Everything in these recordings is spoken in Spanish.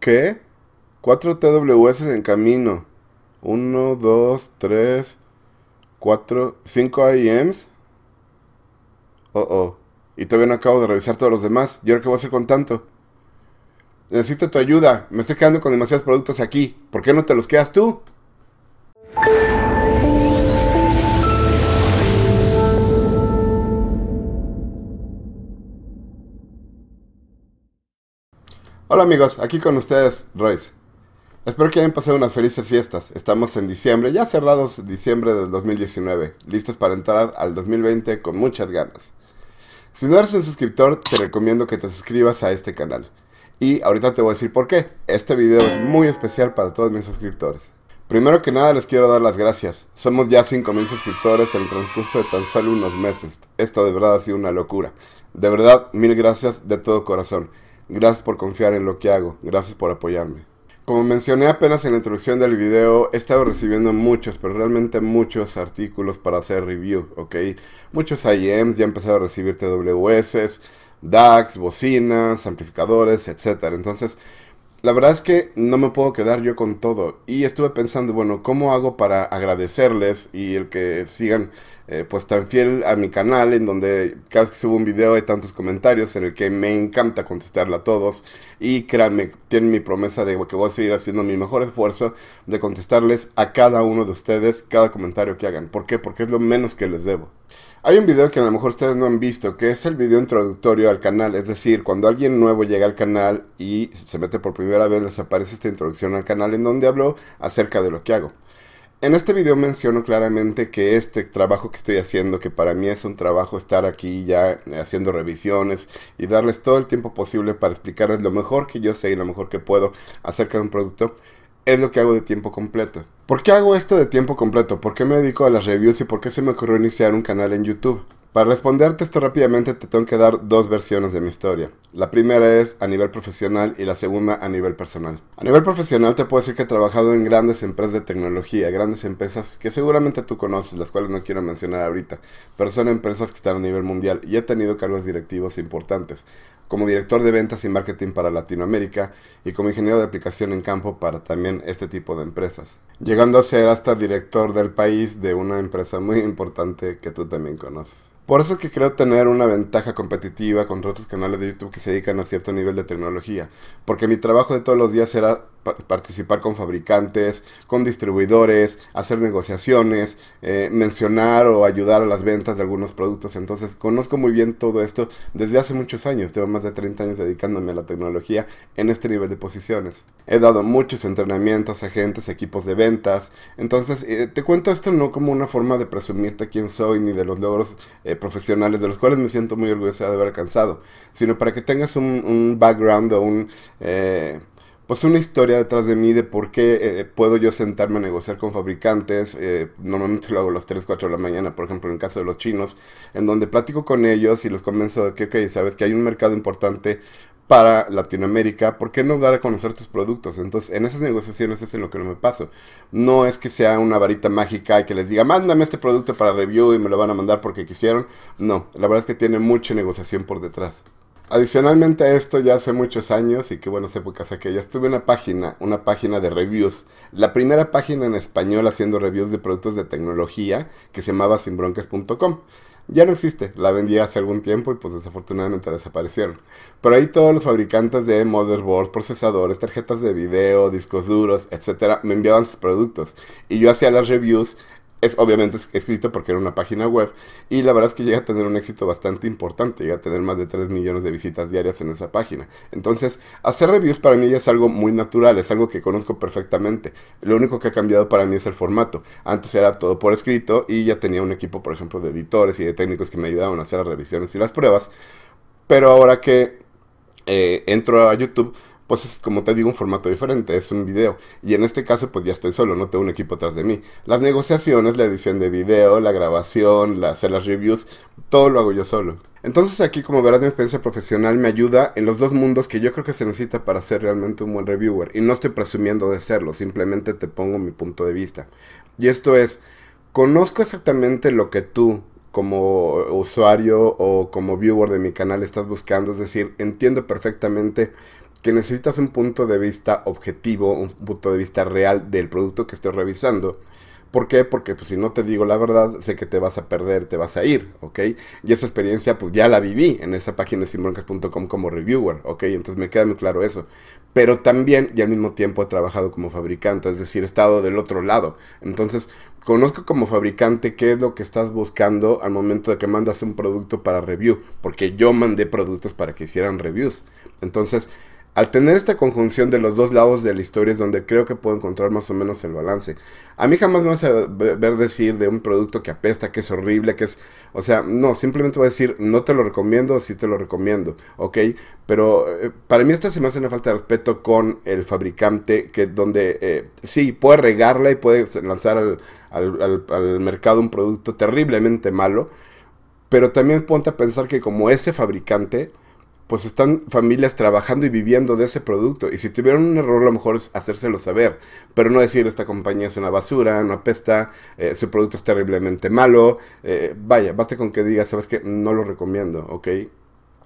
¿Qué? Cuatro TWS en camino. Uno, dos, tres, cuatro, cinco IEMs. Oh, oh. Y todavía no acabo de revisar todos los demás. ¿Y ahora qué voy a hacer con tanto? Necesito tu ayuda. Me estoy quedando con demasiados productos aquí. ¿Por qué no te los quedas tú? Hola amigos, aquí con ustedes Royce. Espero que hayan pasado unas felices fiestas. Estamos en diciembre, ya cerrados diciembre del 2019, listos para entrar al 2020 con muchas ganas. Si no eres un suscriptor, te recomiendo que te suscribas a este canal. Y ahorita te voy a decir por qué. Este video es muy especial para todos mis suscriptores. Primero que nada les quiero dar las gracias. Somos ya 5.000 suscriptores en el transcurso de tan solo unos meses. Esto de verdad ha sido una locura. De verdad, mil gracias de todo corazón. Gracias por confiar en lo que hago, gracias por apoyarme. Como mencioné apenas en la introducción del video, he estado recibiendo muchos, pero realmente muchos artículos para hacer review, ¿ok? Muchos IEMs, ya he empezado a recibir TWS, DAX, bocinas, amplificadores, etc. Entonces, la verdad es que no me puedo quedar yo con todo. Y estuve pensando, bueno, ¿cómo hago para agradecerles y el que sigan eh, pues tan fiel a mi canal, en donde cada vez que subo un video hay tantos comentarios en el que me encanta contestarle a todos. Y créanme, tienen mi promesa de que voy a seguir haciendo mi mejor esfuerzo de contestarles a cada uno de ustedes cada comentario que hagan. ¿Por qué? Porque es lo menos que les debo. Hay un video que a lo mejor ustedes no han visto, que es el video introductorio al canal, es decir, cuando alguien nuevo llega al canal y se mete por primera vez, les aparece esta introducción al canal en donde hablo acerca de lo que hago. En este video menciono claramente que este trabajo que estoy haciendo, que para mí es un trabajo estar aquí ya haciendo revisiones y darles todo el tiempo posible para explicarles lo mejor que yo sé y lo mejor que puedo acerca de un producto, es lo que hago de tiempo completo. ¿Por qué hago esto de tiempo completo? ¿Por qué me dedico a las reviews y por qué se me ocurrió iniciar un canal en YouTube? Para responderte esto rápidamente te tengo que dar dos versiones de mi historia. La primera es a nivel profesional y la segunda a nivel personal. A nivel profesional te puedo decir que he trabajado en grandes empresas de tecnología, grandes empresas que seguramente tú conoces, las cuales no quiero mencionar ahorita, pero son empresas que están a nivel mundial y he tenido cargos directivos importantes como director de ventas y marketing para Latinoamérica y como ingeniero de aplicación en campo para también este tipo de empresas, llegando a ser hasta director del país de una empresa muy importante que tú también conoces. Por eso es que creo tener una ventaja competitiva contra otros canales de YouTube que se dedican a cierto nivel de tecnología, porque mi trabajo de todos los días era participar con fabricantes, con distribuidores, hacer negociaciones, eh, mencionar o ayudar a las ventas de algunos productos. Entonces conozco muy bien todo esto desde hace muchos años. Tengo más de 30 años dedicándome a la tecnología en este nivel de posiciones. He dado muchos entrenamientos, a agentes, equipos de ventas. Entonces eh, te cuento esto no como una forma de presumirte quién soy ni de los logros eh, profesionales de los cuales me siento muy orgulloso de haber alcanzado, sino para que tengas un, background o un pues una historia detrás de mí de por qué eh, puedo yo sentarme a negociar con fabricantes. Eh, normalmente lo hago a las 3, 4 de la mañana, por ejemplo, en el caso de los chinos, en donde platico con ellos y los convenzo de que, ok, sabes que hay un mercado importante para Latinoamérica, ¿por qué no dar a conocer tus productos? Entonces, en esas negociaciones es en lo que no me paso. No es que sea una varita mágica y que les diga, mándame este producto para review y me lo van a mandar porque quisieron. No, la verdad es que tiene mucha negociación por detrás. Adicionalmente a esto, ya hace muchos años y qué buenas épocas aquellas, tuve una página, una página de reviews, la primera página en español haciendo reviews de productos de tecnología que se llamaba sinbroncas.com. Ya no existe, la vendí hace algún tiempo y pues desafortunadamente desaparecieron. Pero ahí todos los fabricantes de motherboards, procesadores, tarjetas de video, discos duros, etcétera, me enviaban sus productos y yo hacía las reviews es obviamente escrito porque era una página web y la verdad es que llega a tener un éxito bastante importante, llega a tener más de 3 millones de visitas diarias en esa página. Entonces, hacer reviews para mí ya es algo muy natural, es algo que conozco perfectamente. Lo único que ha cambiado para mí es el formato. Antes era todo por escrito y ya tenía un equipo, por ejemplo, de editores y de técnicos que me ayudaban a hacer las revisiones y las pruebas. Pero ahora que eh, entro a YouTube, pues es como te digo un formato diferente, es un video. Y en este caso pues ya estoy solo, no tengo un equipo atrás de mí. Las negociaciones, la edición de video, la grabación, hacer las reviews, todo lo hago yo solo. Entonces aquí como verás mi experiencia profesional me ayuda en los dos mundos que yo creo que se necesita para ser realmente un buen reviewer. Y no estoy presumiendo de serlo, simplemente te pongo mi punto de vista. Y esto es, conozco exactamente lo que tú como usuario o como viewer de mi canal estás buscando, es decir, entiendo perfectamente que necesitas un punto de vista objetivo, un punto de vista real del producto que estés revisando. ¿Por qué? Porque pues, si no te digo la verdad, sé que te vas a perder, te vas a ir, ¿ok? Y esa experiencia pues ya la viví en esa página de simoncas.com como reviewer, ¿ok? Entonces me queda muy claro eso. Pero también y al mismo tiempo he trabajado como fabricante, es decir, he estado del otro lado. Entonces conozco como fabricante qué es lo que estás buscando al momento de que mandas un producto para review, porque yo mandé productos para que hicieran reviews. Entonces al tener esta conjunción de los dos lados de la historia es donde creo que puedo encontrar más o menos el balance. A mí jamás me vas a ver decir de un producto que apesta, que es horrible, que es... O sea, no, simplemente voy a decir, no te lo recomiendo, sí te lo recomiendo, ¿ok? Pero eh, para mí esto se me hace una falta de respeto con el fabricante, que donde eh, sí, puede regarla y puede lanzar al, al, al mercado un producto terriblemente malo, pero también ponte a pensar que como ese fabricante pues están familias trabajando y viviendo de ese producto. Y si tuvieron un error, lo mejor es hacérselo saber, pero no decir esta compañía es una basura, no apesta, eh, su producto es terriblemente malo. Eh, vaya, basta con que digas, sabes que no lo recomiendo, ¿ok?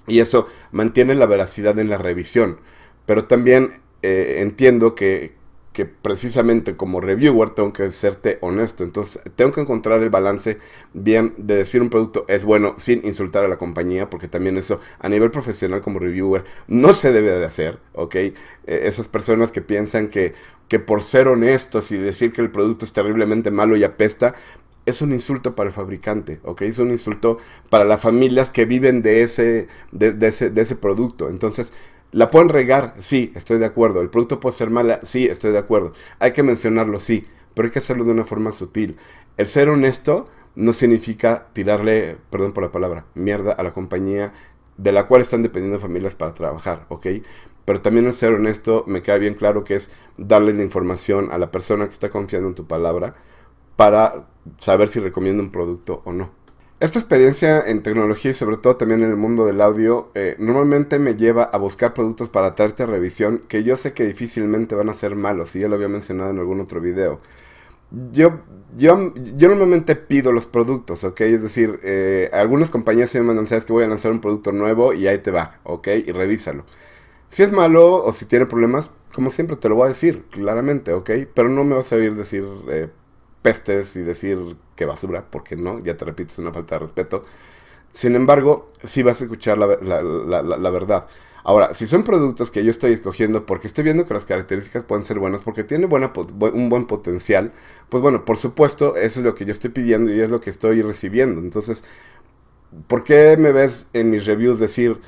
Y eso mantiene la veracidad en la revisión. Pero también eh, entiendo que, que precisamente como reviewer tengo que serte honesto. Entonces tengo que encontrar el balance bien de decir un producto es bueno sin insultar a la compañía, porque también eso a nivel profesional como reviewer no se debe de hacer, ¿ok? Eh, esas personas que piensan que, que por ser honestos y decir que el producto es terriblemente malo y apesta, es un insulto para el fabricante, ¿ok? Es un insulto para las familias que viven de ese, de ese, de ese producto. Entonces la pueden regar, sí, estoy de acuerdo. El producto puede ser mala, sí, estoy de acuerdo. Hay que mencionarlo, sí, pero hay que hacerlo de una forma sutil. El ser honesto no significa tirarle, perdón por la palabra, mierda a la compañía de la cual están dependiendo familias para trabajar, ¿ok? Pero también el ser honesto me queda bien claro que es darle la información a la persona que está confiando en tu palabra para saber si recomienda un producto o no. Esta experiencia en tecnología y sobre todo también en el mundo del audio eh, normalmente me lleva a buscar productos para traerte a revisión que yo sé que difícilmente van a ser malos y ya lo había mencionado en algún otro video. Yo, yo, yo normalmente pido los productos, ¿ok? Es decir, eh, algunas compañías me mandan, sabes que voy a lanzar un producto nuevo y ahí te va, ¿ok? Y revísalo. Si es malo o si tiene problemas, como siempre te lo voy a decir, claramente, ¿ok? Pero no me vas a oír decir eh, pestes y decir que basura, porque no, ya te repito, es una falta de respeto. Sin embargo, si vas a escuchar la, verdad. Ahora, si son productos que yo estoy escogiendo porque estoy viendo que las características pueden ser buenas, porque tiene buena, un buen potencial, pues bueno, por supuesto, eso es lo que yo estoy pidiendo y es lo que estoy recibiendo. Entonces, ¿por qué me ves en mis reviews decir,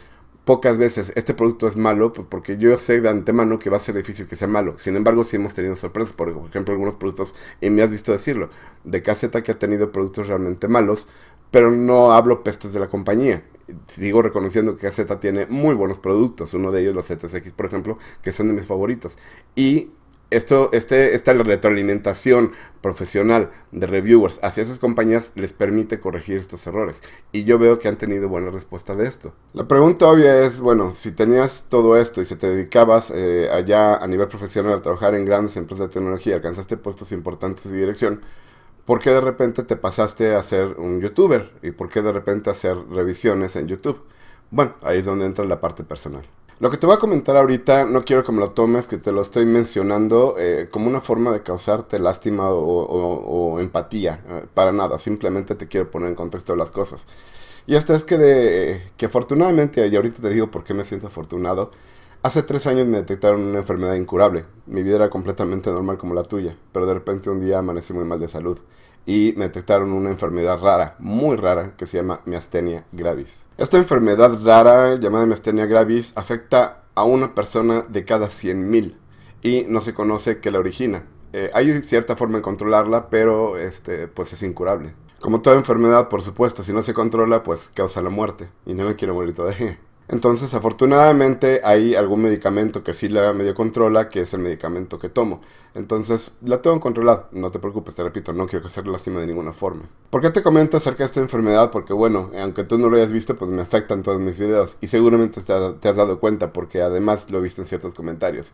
pocas veces este producto es malo, pues porque yo sé de antemano que va a ser difícil que sea malo. Sin embargo, sí hemos tenido sorpresas, por ejemplo, algunos productos, y me has visto decirlo, de caseta que ha tenido productos realmente malos, pero no hablo pestes de la compañía. Sigo reconociendo que caseta tiene muy buenos productos, uno de ellos los ZX, por ejemplo, que son de mis favoritos. Y esto, este, esta retroalimentación profesional de reviewers hacia esas compañías les permite corregir estos errores. Y yo veo que han tenido buena respuesta de esto. La pregunta obvia es, bueno, si tenías todo esto y se te dedicabas eh, allá a nivel profesional a trabajar en grandes empresas de tecnología, alcanzaste puestos importantes de dirección, ¿por qué de repente te pasaste a ser un youtuber? ¿Y por qué de repente hacer revisiones en YouTube? Bueno, ahí es donde entra la parte personal. Lo que te voy a comentar ahorita, no quiero que me lo tomes, que te lo estoy mencionando eh, como una forma de causarte lástima o, empatía, eh, para nada, simplemente te quiero poner en contexto las cosas. Y esto es que, de, que afortunadamente, y ahorita te digo por qué me siento afortunado, hace tres años me detectaron una enfermedad incurable. Mi vida era completamente normal como la tuya, pero de repente un día amanecí muy mal de salud y me detectaron una enfermedad rara, muy rara, que se llama miastenia gravis. Esta enfermedad rara, llamada miastenia gravis, afecta a una persona de cada 100.000 y no se conoce que la origina. Eh, hay cierta forma de controlarla, pero este, pues es incurable. Como toda enfermedad, por supuesto, si no se controla, pues causa la muerte. Y no me quiero morir todavía. Entonces, afortunadamente, hay algún medicamento que sí la medio controla, que es el medicamento que tomo. Entonces, la tengo controlada. No te preocupes, te repito, no quiero que sea lástima de ninguna forma. ¿Por qué te comento acerca de esta enfermedad? Porque, bueno, aunque tú no lo hayas visto, pues me afectan todos mis videos. Y seguramente te, has dado cuenta, porque además lo he visto en ciertos comentarios.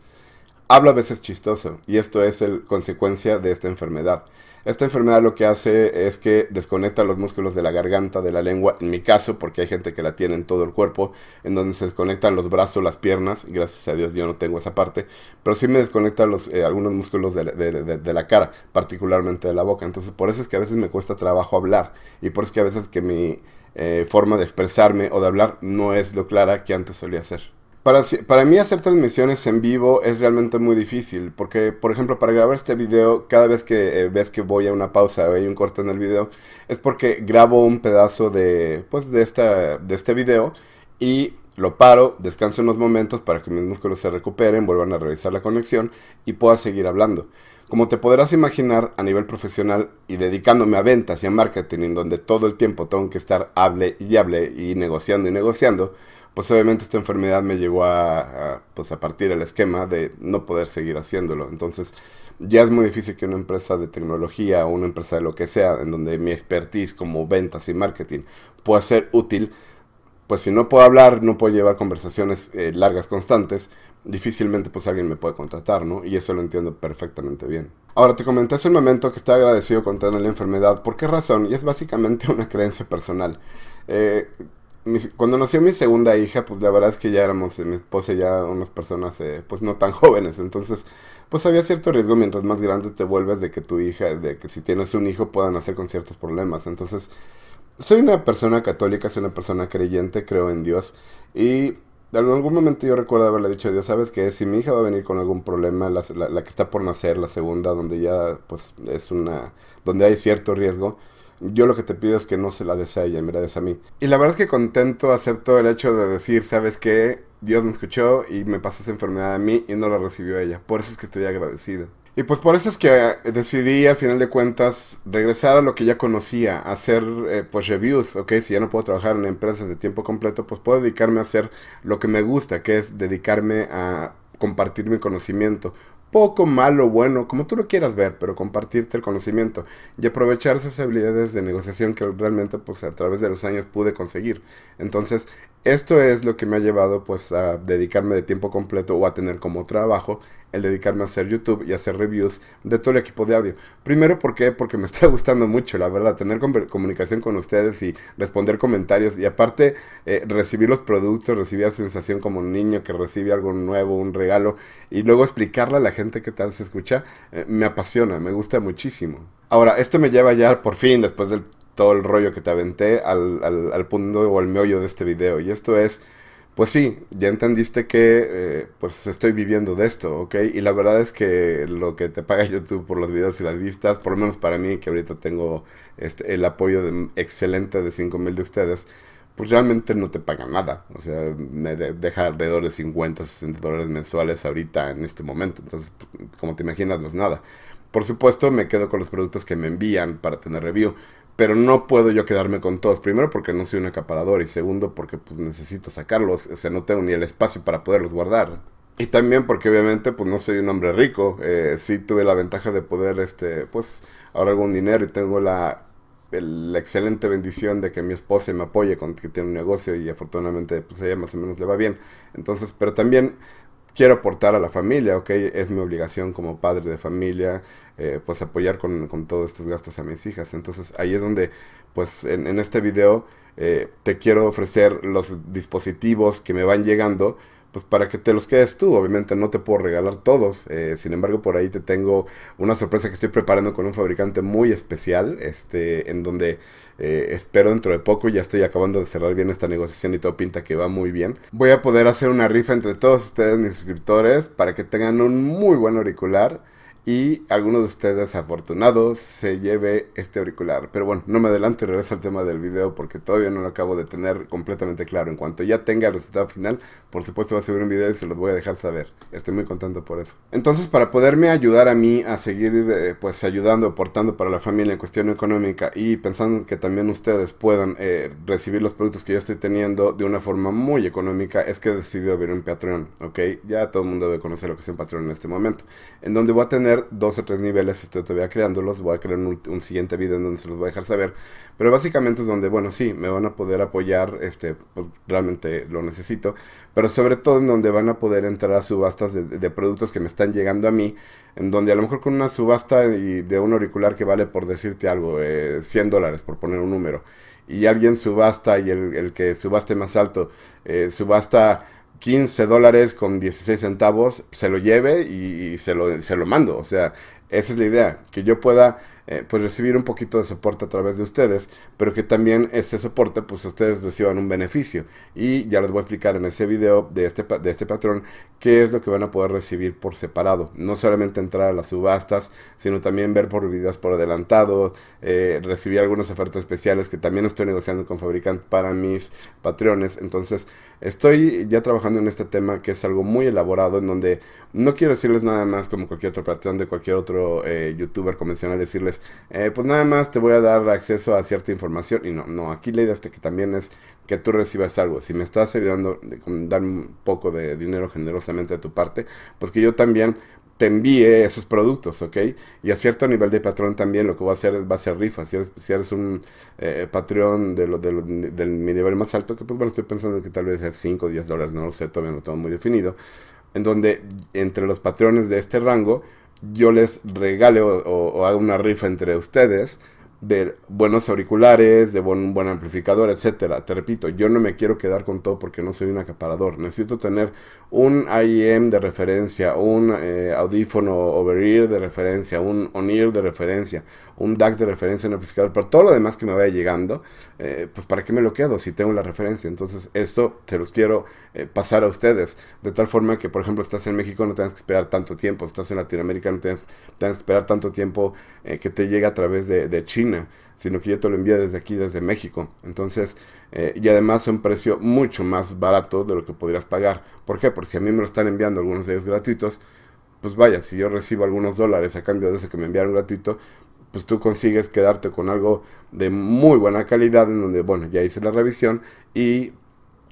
Hablo a veces chistoso, y esto es el consecuencia de esta enfermedad. Esta enfermedad lo que hace es que desconecta los músculos de la garganta, de la lengua, en mi caso, porque hay gente que la tiene en todo el cuerpo, en donde se desconectan los brazos, las piernas, gracias a Dios yo no tengo esa parte, pero sí me desconecta los, eh, algunos músculos de, la cara, particularmente de la boca. Entonces por eso es que a veces me cuesta trabajo hablar y por eso es que a veces que mi eh, forma de expresarme o de hablar no es lo clara que antes solía ser. Para, mí hacer transmisiones en vivo es realmente muy difícil, porque por ejemplo para grabar este video, cada vez que eh, ves que voy a una pausa o hay un corte en el video, es porque grabo un pedazo de, pues, esta, de este video y lo paro, descanso unos momentos para que mis músculos se recuperen, vuelvan a revisar la conexión y pueda seguir hablando. Como te podrás imaginar, a nivel profesional y dedicándome a ventas y a marketing, en donde todo el tiempo tengo que estar hable y hable y negociando y negociando, pues obviamente esta enfermedad me llevó a, pues a partir el esquema de no poder seguir haciéndolo. Entonces ya es muy difícil que una empresa de tecnología o una empresa de lo que sea, en donde mi expertise como ventas y marketing pueda ser útil, pues si no puedo hablar, no puedo llevar conversaciones eh, largas constantes, difícilmente pues alguien me puede contratar, ¿no? Y eso lo entiendo perfectamente bien. Ahora te comenté hace un momento que estaba agradecido con tener la enfermedad. ¿Por qué razón? Y es básicamente una creencia personal. Eh, cuando nació mi segunda hija, pues la verdad es que ya éramos, eh, mi esposa ya unas personas eh, pues no tan jóvenes, entonces pues había cierto riesgo mientras más grande te vuelves de que tu hija, de que si tienes un hijo puedan nacer con ciertos problemas, entonces soy una persona católica, soy una persona creyente, creo en Dios y en algún momento yo recuerdo haberle dicho a Dios, ¿sabes que Si mi hija va a venir con algún problema, la que está por nacer, la segunda, donde ya pues es una, donde hay cierto riesgo, yo lo que te pido es que no se la des a ella, me la des a mí. Y la verdad es que contento acepto el hecho de decir, ¿sabes qué? Dios me escuchó y me pasó esa enfermedad a mí y no la recibió ella. Por eso es que estoy agradecido. Y pues por eso es que eh, decidí al final de cuentas regresar a lo que ya conocía, hacer eh, pues reviews, ok, si ya no puedo trabajar en empresas de tiempo completo, pues puedo dedicarme a hacer lo que me gusta, que es dedicarme a compartir mi conocimiento, poco, malo, bueno, como tú lo quieras ver, pero compartirte el conocimiento y aprovechar esas habilidades de negociación que realmente pues a través de los años pude conseguir. Entonces, esto es lo que me ha llevado pues a dedicarme de tiempo completo o a tener como trabajo el dedicarme a hacer YouTube y hacer reviews de todo el equipo de audio. Primero, ¿por qué? Porque me está gustando mucho, la verdad, tener comunicación con ustedes y responder comentarios y aparte eh, recibir los productos, recibir la sensación como un niño que recibe algo nuevo, un regalo y luego explicarle a la gente qué tal se escucha, eh, me apasiona, me gusta muchísimo. Ahora, esto me lleva ya por fin, después de todo el rollo que te aventé, al, al, al punto o al meollo de este video y esto es pues sí, ya entendiste que eh, pues estoy viviendo de esto, ¿ok? Y la verdad es que lo que te paga YouTube por los videos y las vistas, por lo menos para mí, que ahorita tengo este, el apoyo de, excelente de 5000 de ustedes, pues realmente no te paga nada. O sea, me deja alrededor de 50, 60 dólares mensuales ahorita en este momento. Entonces, pues, como te imaginas, no es nada. Por supuesto, me quedo con los productos que me envían para tener review pero no puedo yo quedarme con todos. Primero porque no soy un acaparador y segundo porque pues necesito sacarlos, o sea, no tengo ni el espacio para poderlos guardar. Y también porque obviamente pues no soy un hombre rico, eh, sí tuve la ventaja de poder, este, pues ahora algún dinero y tengo la, la excelente bendición de que mi esposa me apoye con que tiene un negocio y afortunadamente pues ella más o menos le va bien. Entonces, pero también quiero aportar a la familia, ok, es mi obligación como padre de familia, eh, pues apoyar con, con, todos estos gastos a mis hijas. Entonces ahí es donde, pues en, este video eh, te quiero ofrecer los dispositivos que me van llegando pues para que te los quedes tú. Obviamente no te puedo regalar todos. Eh, sin embargo, por ahí te tengo una sorpresa que estoy preparando con un fabricante muy especial, este, en donde eh, espero dentro de poco, ya estoy acabando de cerrar bien esta negociación y todo pinta que va muy bien. Voy a poder hacer una rifa entre todos ustedes, mis suscriptores, para que tengan un muy buen auricular y alguno de ustedes afortunados se lleve este auricular. Pero bueno, no me adelanto y regreso al tema del video porque todavía no lo acabo de tener completamente claro. En cuanto ya tenga el resultado final, por supuesto va a subir un video y se los voy a dejar saber. Estoy muy contento por eso. Entonces, para poderme ayudar a mí a seguir eh, pues ayudando, aportando para la familia en cuestión económica y pensando que también ustedes puedan eh, recibir los productos que yo estoy teniendo de una forma muy económica, es que he decidido abrir un Patreon, ¿ok? Ya todo el mundo debe conocer lo que es un Patreon en este momento, en donde voy a tener dos o tres niveles, estoy todavía creándolos, voy a crear un, siguiente video en donde se los voy a dejar saber, pero básicamente es donde, bueno, sí, me van a poder apoyar, este, pues, realmente lo necesito, pero sobre todo en donde van a poder entrar a subastas de, productos que me están llegando a mí, en donde a lo mejor con una subasta y de un auricular que vale, por decirte algo, 100 eh, dólares, por poner un número, y alguien subasta y el, que subaste más alto, eh, subasta 15 dólares con 16 centavos, se lo lleve y, se, lo, se lo mando. O sea, esa es la idea, que yo pueda eh, pues recibir un poquito de soporte a través de ustedes, pero que también ese soporte pues ustedes reciban un beneficio. Y ya les voy a explicar en ese video de este, de este patrón qué es lo que van a poder recibir por separado. No solamente entrar a las subastas, sino también ver por videos por adelantado, eh, recibir algunas ofertas especiales que también estoy negociando con fabricantes para mis patrones. Entonces estoy ya trabajando en este tema que es algo muy elaborado en donde no quiero decirles nada más como cualquier otro patrón de cualquier otro eh, youtuber convencional decirles pues, eh, pues nada más te voy a dar acceso a cierta información. Y no, no, aquí la idea es que también es que tú recibas algo. Si me estás ayudando con dar un poco de dinero generosamente de tu parte, pues que yo también te envíe esos productos, ¿ok? Y a cierto nivel de patrón también lo que voy a hacer es, va a ser rifas. Si eres, un eh, patrón de, mi nivel más alto, que pues bueno, estoy pensando que tal vez sea 5 o 10 dólares, no lo sé, todavía no tengo muy definido, en donde entre los patrones de este rango, yo les regale o, o, una rifa entre ustedes de buenos auriculares, de buen, buen amplificador, etcétera. Te repito, yo no me quiero quedar con todo porque no soy un acaparador. Necesito tener un IEM de referencia, un eh, audífono over-ear de referencia, un on de referencia, un DAC de referencia, un amplificador, pero todo lo demás que me vaya llegando, eh, pues para qué me lo quedo si tengo la referencia. Entonces, esto se los quiero eh, pasar a ustedes, de tal forma que, por ejemplo, estás en México, no tengas que esperar tanto tiempo, estás en Latinoamérica, no tengas, que esperar tanto tiempo que te llegue a través de China sino que yo te lo envío desde aquí, desde México. Entonces, eh, y además a un precio mucho más barato de lo que podrías pagar. ¿Por qué? Porque si a mí me lo están enviando algunos de ellos gratuitos, pues vaya, si yo recibo algunos dólares a cambio de ese que me enviaron gratuito, pues tú consigues quedarte con algo de muy buena calidad en donde, bueno, ya hice la revisión y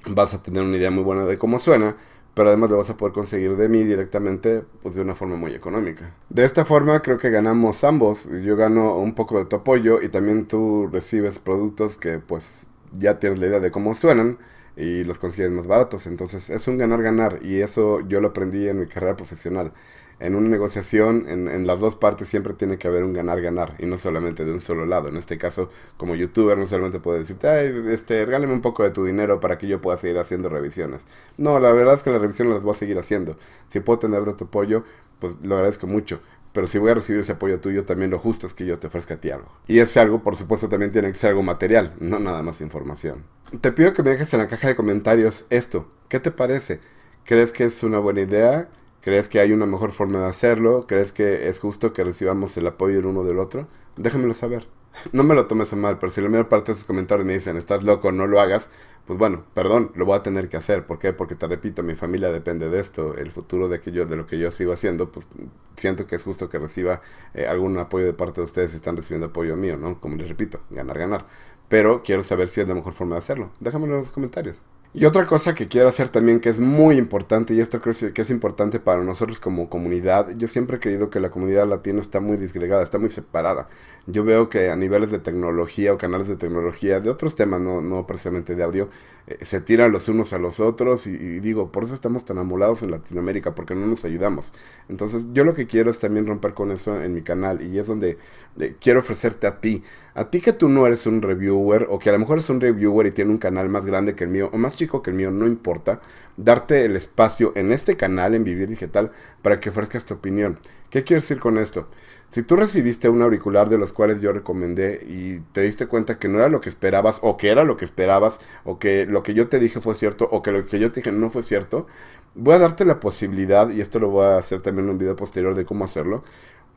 vas a tener una idea muy buena de cómo suena pero además lo vas a poder conseguir de mí directamente pues de una forma muy económica. De esta forma creo que ganamos ambos, yo gano un poco de tu apoyo y también tú recibes productos que pues ya tienes la idea de cómo suenan y los consigues más baratos, entonces es un ganar-ganar y eso yo lo aprendí en mi carrera profesional en una negociación, en, las dos partes siempre tiene que haber un ganar-ganar y no solamente de un solo lado. En este caso, como youtuber, no solamente puedo decirte, Ay, este, un poco de tu dinero para que yo pueda seguir haciendo revisiones. No, la verdad es que las revisiones las voy a seguir haciendo. Si puedo tener de tu apoyo, pues lo agradezco mucho. Pero si voy a recibir ese apoyo tuyo, también lo justo es que yo te ofrezca a ti algo. Y ese algo, por supuesto, también tiene que ser algo material, no nada más información. Te pido que me dejes en la caja de comentarios esto. ¿Qué te parece? ¿Crees que es una buena idea? ¿Crees que hay una mejor forma de hacerlo? ¿Crees que es justo que recibamos el apoyo el uno del otro? Déjamelo saber. No me lo tomes a mal, pero si la mayor parte de sus comentarios me dicen, estás loco, no lo hagas, pues bueno, perdón, lo voy a tener que hacer. ¿Por qué? Porque te repito, mi familia depende de esto. El futuro de, que de lo que yo sigo haciendo, pues siento que es justo que reciba eh, algún apoyo de parte de ustedes si están recibiendo apoyo mío, ¿no? Como les repito, ganar, ganar. Pero quiero saber si es la mejor forma de hacerlo. Déjamelo en los comentarios. Y otra cosa que quiero hacer también que es muy importante, y esto creo que es importante para nosotros como comunidad, yo siempre he creído que la comunidad latina está muy disgregada, está muy separada. Yo veo que a niveles de tecnología o canales de tecnología, de otros temas, no, precisamente de audio, eh, se tiran los unos a los otros y, digo, por eso estamos tan amolados en Latinoamérica, porque no nos ayudamos. Entonces yo lo que quiero es también romper con eso en mi canal y es donde eh, quiero ofrecerte a ti, a ti que tú no eres un reviewer o que a lo mejor es un reviewer y tiene un canal más grande que el mío o más chico que el mío, no importa, darte el espacio en este canal, en Vivir Digital, para que ofrezcas tu opinión. ¿Qué quiero decir con esto? Si tú recibiste un auricular de los cuales yo recomendé y te diste cuenta que no era lo que esperabas o que era lo que esperabas o que lo que yo te dije fue cierto o que lo que yo te dije no fue cierto, voy a darte la posibilidad, y esto lo voy a hacer también en un video posterior de cómo hacerlo,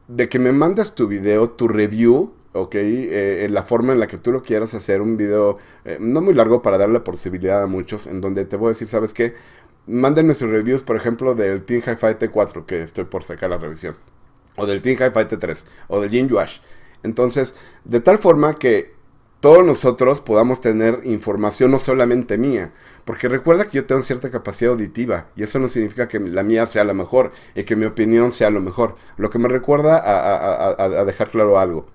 de que me mandes tu video, tu review ¿ok? en eh, la forma en la que tú lo quieras hacer, un video eh, no muy largo para darle posibilidad a muchos, en donde te voy a decir, ¿sabes qué? Mándenme sus reviews, por ejemplo, del Team Hi-Fi T4, que estoy por sacar la revisión, o del Team Hi-Fi T3, o del Jin Yuash. Entonces, de tal forma que todos nosotros podamos tener información no solamente mía, porque recuerda que yo tengo cierta capacidad auditiva y eso no significa que la mía sea la mejor y que mi opinión sea lo mejor, lo que me recuerda a dejar claro algo.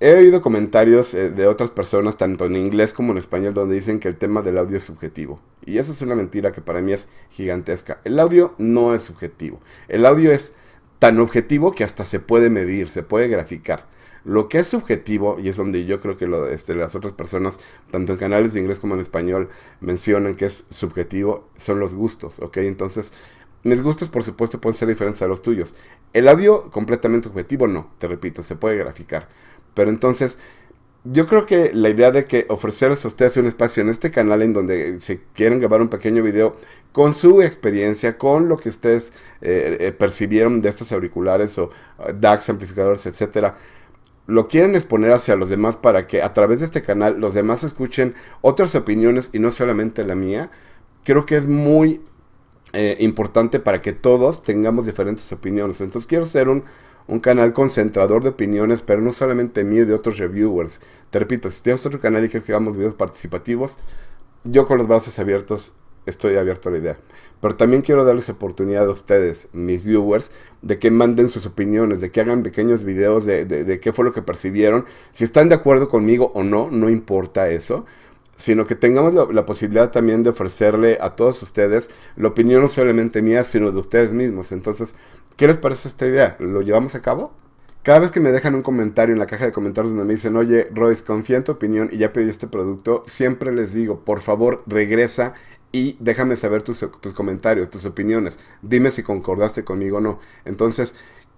He oído comentarios eh, de otras personas, tanto en inglés como en español, donde dicen que el tema del audio es subjetivo. Y eso es una mentira que para mí es gigantesca. El audio no es subjetivo. El audio es tan objetivo que hasta se puede medir, se puede graficar. Lo que es subjetivo, y es donde yo creo que este, las otras personas, tanto en canales de inglés como en español, mencionan que es subjetivo, son los gustos, ¿ok? Entonces, mis gustos, por supuesto, pueden ser diferentes a los tuyos. El audio completamente objetivo, no, te repito, se puede graficar. Pero entonces, yo creo que la idea de que ofrecerles a ustedes un espacio en este canal en donde eh, se quieren grabar un pequeño video con su experiencia, con lo que ustedes eh, eh, percibieron de estos auriculares o DAX, amplificadores, etcétera, lo quieren exponer hacia los demás para que a través de este canal los demás escuchen otras opiniones y no solamente la mía, creo que es muy importante para que todos tengamos diferentes opiniones. Entonces quiero ser un un canal concentrador de opiniones, pero no solamente mío de otros reviewers. Te repito, si tienes otro canal y que hagamos videos participativos, yo con los brazos abiertos estoy abierto a la idea. Pero también quiero darles oportunidad a ustedes, mis viewers, de que manden sus opiniones, de que hagan pequeños videos de, de, qué fue lo que percibieron. Si están de acuerdo conmigo o no, no importa eso sino que tengamos la, posibilidad también de ofrecerle a todos ustedes la opinión no solamente mía, sino de ustedes mismos. Entonces, ¿Qué les parece esta idea? ¿Lo llevamos a cabo? Cada vez que me dejan un comentario en la caja de comentarios donde me dicen, oye, Royce, confía en tu opinión y ya pedí este producto, siempre les digo, por favor, regresa y déjame saber tus, comentarios, tus opiniones. Dime si concordaste conmigo o no. Entonces,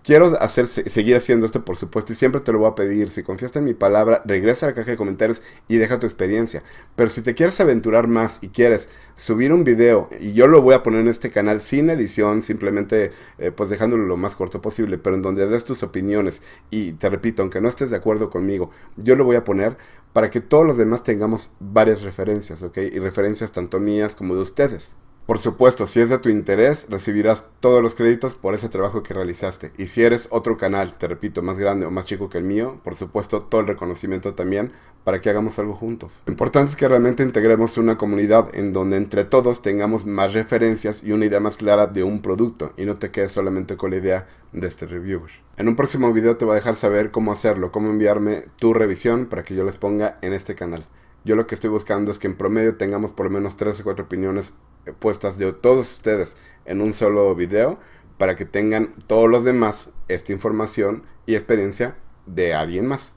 Quiero seguir haciendo esto, por supuesto, y siempre te lo voy a pedir. Si confiaste en mi palabra, regresa a la caja de comentarios y deja tu experiencia. Pero si te quieres aventurar más y quieres subir un video, y yo lo voy a poner en este canal sin edición, simplemente eh, pues dejándolo lo más corto posible, pero en donde des tus opiniones, y te repito, aunque no estés de acuerdo conmigo, yo lo voy a poner para que todos los demás tengamos varias referencias, ¿ok? Y referencias tanto mías como de ustedes. Por supuesto, si es de tu interés, recibirás todos los créditos por ese trabajo que realizaste. Y si eres otro canal, te repito, más grande o más chico que el mío, por supuesto, todo el reconocimiento también para que hagamos algo juntos. Lo importante es que realmente integremos una comunidad en donde entre todos tengamos más referencias y una idea más clara de un producto y no te quedes solamente con la idea de este reviewer. En un próximo video te voy a dejar saber cómo hacerlo, cómo enviarme tu revisión para que yo les ponga en este canal. Yo lo que estoy buscando es que en promedio tengamos por lo menos 3 o 4 opiniones eh, puestas de todos ustedes en un solo video para que tengan todos los demás esta información y experiencia de alguien más.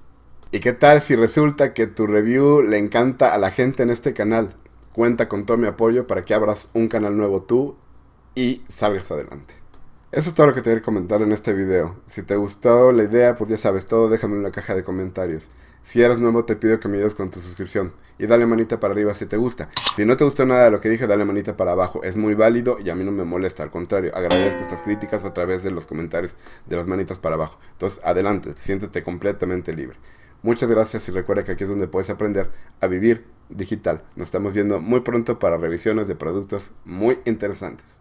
¿Y qué tal si resulta que tu review le encanta a la gente en este canal? Cuenta con todo mi apoyo para que abras un canal nuevo tú y salgas adelante. Eso es todo lo que te que comentar en este video. Si te gustó la idea, pues ya sabes todo, déjame en la caja de comentarios. Si eres nuevo, te pido que me ayudes con tu suscripción. Y dale manita para arriba si te gusta. Si no te gustó nada de lo que dije, dale manita para abajo. Es muy válido y a mí no me molesta. Al contrario, agradezco estas críticas a través de los comentarios de las manitas para abajo. Entonces, adelante, siéntete completamente libre. Muchas gracias y recuerda que aquí es donde puedes aprender a vivir digital. Nos estamos viendo muy pronto para revisiones de productos muy interesantes.